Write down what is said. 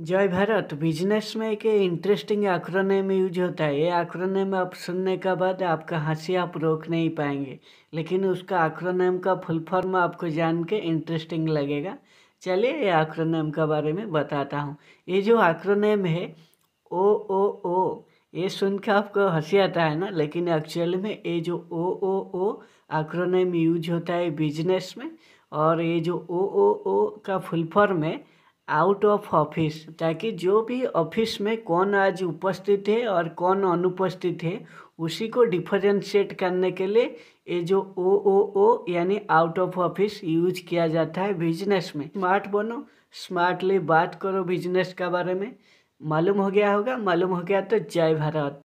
जय भारत बिजनेस में एक इंटरेस्टिंग एक्रोनेम यूज होता है ये एक्रोनेम आप सुनने के बाद आपका हंसी आप रोक नहीं पाएंगे लेकिन उसका एक्रोनेम का फुल फॉर्म आपको जान के इंटरेस्टिंग लगेगा चलिए ये एक्रोनेम के बारे में बताता हूँ ये जो एक्रोनेम है ओ ओ ओ ये सुन के आपको हंसी आता है ना लेकिन एक्चुअल में ये जो ओ ओ ओ एक्रोनेम यूज होता है बिजनेस में और ये जो ओ ओ ओ का फुल फॉर्म है आउट ऑफ ऑफिस ताकि जो भी ऑफिस में कौन आज उपस्थित है और कौन अनुपस्थित है उसी को डिफरेंशिएट करने के लिए ये जो ओ ओ ओ यानी आउट ऑफ ऑफिस यूज किया जाता है बिजनेस में स्मार्ट बनो स्मार्टली बात करो बिजनेस के बारे में मालूम हो गया होगा मालूम हो गया तो जय भारत